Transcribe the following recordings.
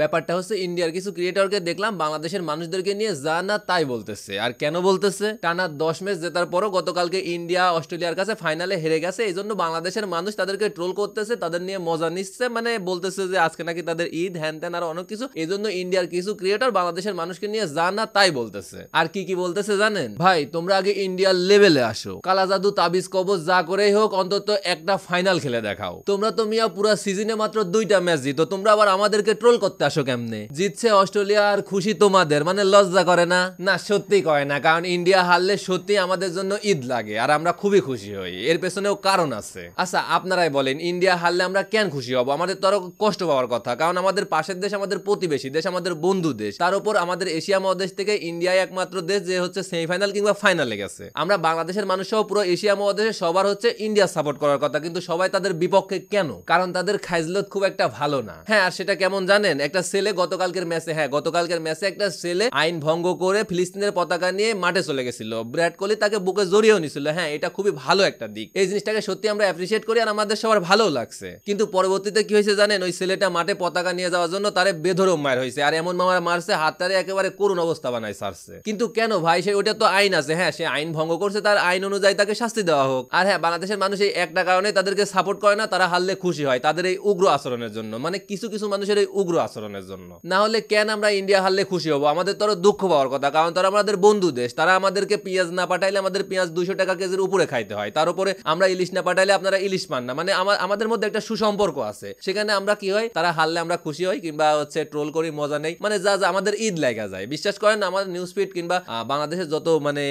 ব্যাপারটা হচ্ছে ইন্ডিয়ার কিছু ক্রিয়েটরকে দেখলাম বাংলাদেশের মানুষদেরকে নিয়ে যা না তাই বলতেছে আর কেন বলতেছে টানা দশ ম্যাচ জেতার পরও গতকালকে ইন্ডিয়া অস্ট্রেলিয়ার কাছে ফাইনালে হেরে গেছে এই জন্য বাংলাদেশের মানুষ তাদেরকে ট্রোল করতেছে তাদের নিয়ে মজা নিচ্ছে মানে বলতেছে যে আজকে নাকি তাদের ঈদ হ্যান ত্যান আর অনেক কিছু এই জন্য ইন্ডিয়ার কিছু ক্রিয়েটর বাংলাদেশের মানুষকে নিয়ে যা না তাই বলতেছে আর কি কি বলতেছে জানেন ভাই তোমরা আগে ইন্ডিয়ার লেভেলে আসো কালা জাদু তাবিজ কবজ যা করেই হোক অন্তত একটা ফাইনাল খেলে দেখাও তোমরা তো মিয়া পুরা সিজনে মাত্র দুইটা ম্যাচ জিতো তোমরা আবার আমাদেরকে ট্রোল করতে আসো কেমনে জিতছে অস্ট্রেলিয়া আর খুশি তোমাদের মানে লজ্জা করে না না সত্যি কয় না কারণ ইন্ডিয়া হারলে সত্যি আমাদের জন্য ঈদ লাগে আর আমরা খুবই খুশি হই এর পেছনেও কারণ আছে আচ্ছা আপনারাই বলেন ইন্ডিয়া হারলে আমরা কেন খুশি হব আমাদের তো কষ্ট পাওয়ার কথা কারণ আমাদের পাশের দেশ আমাদের প্রতিবেশী দেশ আমাদের বন্ধু দেশ তার উপর আমাদের এশিয়া মহাদেশ থেকে ইন্ডিয়া একমাত্র দেশ যে হচ্ছে সেমিফাইনাল কিংবা ফাইনালে গেছে আমরা বাংলাদেশের মানুষ পুরো এশিয়া মহাদেশে সবার হচ্ছে ইন্ডিয়া সাপোর্ট করার কথা কিন্তু সবাই তাদের বিপক্ষে কেন কারণ তাদের খাইজলত খুব একটা ভালো না হ্যাঁ আর সেটা কেমন জানেন দেখেন একটা ছেলে গতকালকের ম্যাচে হ্যাঁ গতকালকের ম্যাচে একটা ছেলে আইন ভঙ্গ করে ফিলিস্তিনের পতাকা নিয়ে মাঠে চলে গেছিল বিরাট কোহলি তাকে বুকে জড়িয়েও নিছিল হ্যাঁ এটা খুবই ভালো একটা দিক এই জিনিসটাকে সত্যি আমরা অ্যাপ্রিসিয়েট করি আর আমাদের সবার ভালো লাগছে কিন্তু পরবর্তীতে কি হয়েছে জানেন ওই ছেলেটা মাঠে পতাকা নিয়ে যাওয়ার জন্য তারে বেধরম মার হয়েছে আর এমন মামার মারছে হাতটারে একেবারে করুণ অবস্থা বানায় সারছে কিন্তু কেন ভাই সে ওটা তো আইন আছে হ্যাঁ সে আইন ভঙ্গ করছে তার আইন অনুযায়ী তাকে শাস্তি দেওয়া হোক আর হ্যাঁ বাংলাদেশের মানুষ এই একটা কারণে তাদেরকে সাপোর্ট করে না তারা হারলে খুশি হয় তাদের এই উগ্র আচরণের জন্য মানে কিছু কিছু মানুষের এই উগ্র আচরণের জন্য না হলে কেন আমরা ইন্ডিয়া হারলে খুশি হবো আমাদের তো দুঃখ পাওয়ার কথা কারণ তারা আমাদের বন্ধু দেশ তারা আমাদেরকে পেঁয়াজ না পাঠাইলে আমাদের পেঁয়াজ দুশো টাকা কেজির উপরে খাইতে হয় তার উপরে আমরা ইলিশ না পাঠাইলে আপনারা ইলিশ পান না মানে আমাদের মধ্যে একটা সুসম্পর্ক আছে সেখানে আমরা কি হয় তারা হারলে আমরা খুশি হই কিংবা হচ্ছে ট্রোল করি মজা নেই মানে যা আমাদের ঈদ লাগা যায় বিশ্বাস করেন আমাদের নিউজ ফিড কিংবা বাংলাদেশের যত মানে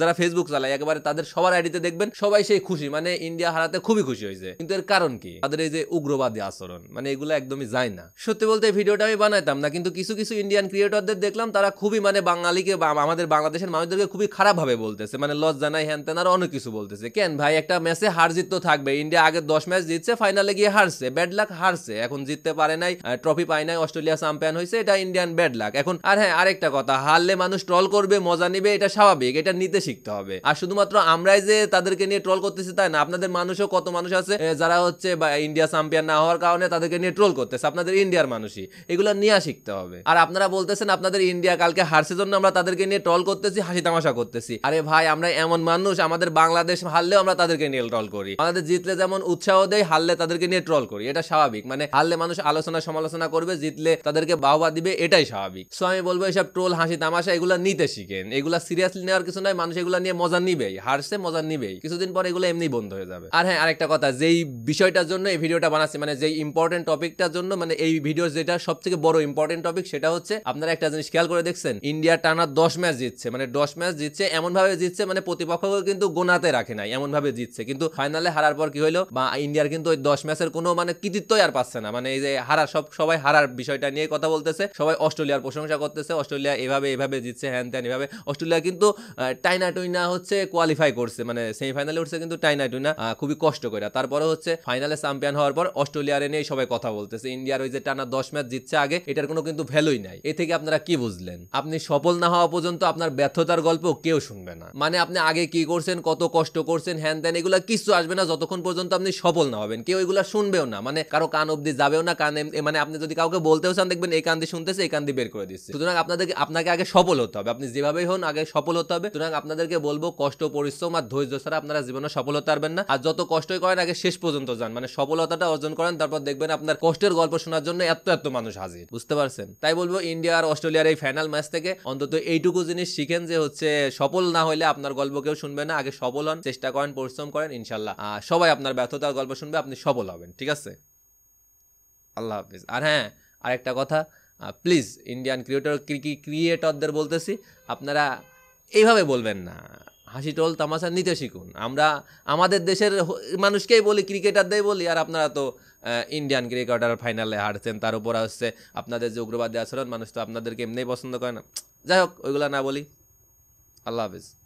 যারা ফেসবুক চালায় একেবারে তাদের সবার আইডিতে দেখবেন সবাই সেই খুশি মানে ইন্ডিয়া হারাতে খুবই খুশি হয়েছে কিন্তু এর কারণ কি তাদের এই যে উগ্রবাদী আচরণ মানে এগুলো একদমই যায় না সত্যি বলতে ভিডিওটা আমি বানাইতাম না কিন্তু কিছু কিছু ইন্ডিয়ান ক্রিয়েটরদের দেখলাম তারা খুবই মানে বাঙালিকে আমাদের বাংলাদেশের মানুষদেরকে খুবই খারাপভাবে বলতেছে মানে লস জানাই হ্যান তেন আর অনেক কিছু বলতেছে কেন ভাই একটা ম্যাচে হার জিত তো থাকবে ইন্ডিয়া আগে দশ ম্যাচ জিতছে ফাইনালে গিয়ে হারছে ব্যাড লাক হারছে এখন জিততে পারে নাই ট্রফি পায় নাই অস্ট্রেলিয়া চ্যাম্পিয়ন হয়েছে এটা ইন্ডিয়ান ব্যাড লাক এখন আর হ্যাঁ আরেকটা কথা হারলে মানুষ ট্রল করবে মজা নিবে এটা স্বাভাবিক এটা নিতে শিখতে হবে আর শুধুমাত্র আমরাই যে তাদেরকে নিয়ে ট্রল করতেছি তাই না আপনাদের মানুষও কত মানুষ আছে যারা হচ্ছে ইন্ডিয়া চ্যাম্পিয়ন না হওয়ার কারণে তাদেরকে নিয়ে ট্রল করতেছে আপনাদের ইন্ডিয়ার মানুষ মানুষই এগুলো নিয়ে শিখতে হবে আর আপনারা বলতেছেন আপনাদের ইন্ডিয়া কালকে হারসের জন্য আমরা তাদেরকে নিয়ে টল করতেছি হাসি তামাশা করতেছি আরে ভাই আমরা এমন মানুষ আমাদের বাংলাদেশ হারলেও আমরা তাদেরকে নিয়ে টল করি আমাদের জিতলে যেমন উৎসাহ দেয় হারলে তাদেরকে নিয়ে ট্রল করি এটা স্বাভাবিক মানে হারলে মানুষ আলোচনা সমালোচনা করবে জিতলে তাদেরকে বাহবা দিবে এটাই স্বাভাবিক সো আমি বলবো এসব ট্রোল হাসি তামাশা এগুলো নিতে শিখেন এগুলো সিরিয়াসলি নেওয়ার কিছু নয় মানুষ এগুলো নিয়ে মজা নিবেই হারছে মজা নিবেই কিছুদিন পর এগুলো এমনি বন্ধ হয়ে যাবে আর হ্যাঁ আরেকটা কথা যেই বিষয়টার জন্য এই ভিডিওটা বানাচ্ছি মানে যেই ইম্পর্টেন্ট টপিকটার জন্য মানে এই ভিডিওর যেটা সব থেকে বড় ইম্পর্টেন্ট টপিক সেটা হচ্ছে আপনারা একটা জিনিস খেয়াল করে দেখছেন ইন্ডিয়া টানা দশ ম্যাচ জিতছে মানে দশ ম্যাচ জিতছে এমন ভাবে জিতছে মানে প্রতিপক্ষকে কিন্তু গোনাতে রাখে নাই এমন ভাবে জিতছে কিন্তু ফাইনালে হারার পর কি হলো বা ইন্ডিয়ার কিন্তু ওই দশ ম্যাচের কোনো মানে কৃতিত্বই আর পাচ্ছে না মানে এই যে হারা সব সবাই হারার বিষয়টা নিয়ে কথা বলতেছে সবাই অস্ট্রেলিয়ার প্রশংসা করতেছে অস্ট্রেলিয়া এভাবে এভাবে জিতছে হ্যান ত্যান এভাবে অস্ট্রেলিয়া কিন্তু টাইনা টুইনা হচ্ছে কোয়ালিফাই করছে মানে সেমিফাইনালে উঠছে কিন্তু টাইনা টুইনা খুবই কষ্ট করে তারপরে হচ্ছে ফাইনালে চ্যাম্পিয়ন হওয়ার পর অস্ট্রেলিয়ার এনে সবাই কথা বলতেছে ইন্ডিয়ার ওই যে টানা দশ দশ ম্যাচ জিতছে আগে এটার কোনো কিন্তু ভ্যালুই নাই এ থেকে আপনারা কি বুঝলেন আপনি সফল না হওয়া পর্যন্ত আপনার ব্যর্থতার গল্প কেউ শুনবে না মানে আপনি আগে কি করছেন কত কষ্ট করছেন হ্যান ত্যান এগুলো কিছু আসবে না যতক্ষণ পর্যন্ত আপনি সফল না হবেন কেউ এগুলো শুনবেও না মানে কারো কান অব্দি যাবেও না কানে মানে আপনি যদি কাউকে বলতেও চান দেখবেন এই কান্দি শুনতেছে এই কান্দি বের করে দিচ্ছে সুতরাং আপনাদেরকে আপনাকে আগে সফল হতে হবে আপনি যেভাবেই হন আগে সফল হতে হবে সুতরাং আপনাদেরকে বলবো কষ্ট পরিশ্রম আর ধৈর্য ছাড়া আপনারা জীবনে সফল হতে পারবেন না আর যত কষ্টই করেন আগে শেষ পর্যন্ত যান মানে সফলতাটা অর্জন করেন তারপর দেখবেন আপনার কষ্টের গল্প শোনার জন্য এত শতাধিক মানুষ হাজির বুঝতে পারছেন তাই বলবো ইন্ডিয়া আর অস্ট্রেলিয়ার এই ফাইনাল ম্যাচ থেকে অন্তত এইটুকু জিনিস শিখেন যে হচ্ছে সফল না হলে আপনার গল্প কেউ শুনবে না আগে সফল হন চেষ্টা করেন পরিশ্রম করেন ইনশাল্লাহ সবাই আপনার ব্যর্থতার গল্প শুনবে আপনি সফল হবেন ঠিক আছে আল্লাহ হাফিজ আর হ্যাঁ আরেকটা কথা প্লিজ ইন্ডিয়ান ক্রিয়েটর ক্রিয়েটরদের বলতেছি আপনারা এইভাবে বলবেন না হাসি টোল তামাশা নিতে শিখুন আমরা আমাদের দেশের মানুষকেই বলি ক্রিকেটারদের বলি আর আপনারা তো ইন্ডিয়ান ক্রিকেটার ফাইনালে হারছেন তার উপর হচ্ছে আপনাদের যে উগ্রবাদী আচরণ মানুষ তো আপনাদেরকে এমনিই পছন্দ করে না যাই হোক ওইগুলো না বলি আল্লাহ হাফিজ